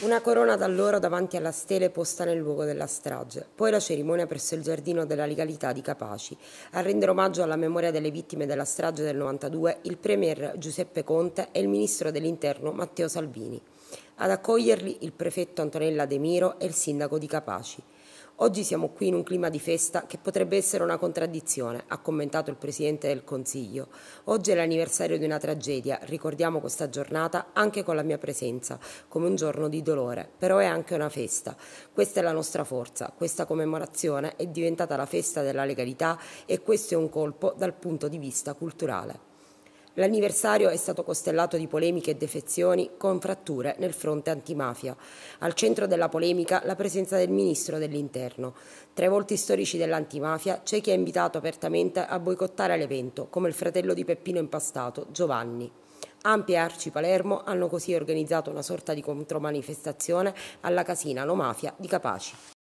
Una corona d'alloro davanti alla stele posta nel luogo della strage, poi la cerimonia presso il giardino della legalità di Capaci. A rendere omaggio alla memoria delle vittime della strage del 92 il premier Giuseppe Conte e il ministro dell'interno Matteo Salvini. Ad accoglierli il prefetto Antonella De Miro e il sindaco di Capaci. Oggi siamo qui in un clima di festa che potrebbe essere una contraddizione, ha commentato il Presidente del Consiglio. Oggi è l'anniversario di una tragedia, ricordiamo questa giornata anche con la mia presenza, come un giorno di dolore, però è anche una festa. Questa è la nostra forza, questa commemorazione è diventata la festa della legalità e questo è un colpo dal punto di vista culturale. L'anniversario è stato costellato di polemiche e defezioni con fratture nel fronte antimafia. Al centro della polemica la presenza del ministro dell'Interno. Tra i volti storici dell'antimafia c'è chi ha invitato apertamente a boicottare l'evento, come il fratello di Peppino Impastato, Giovanni. Ampie Arci Palermo hanno così organizzato una sorta di contromanifestazione alla Casina Lo di Capaci.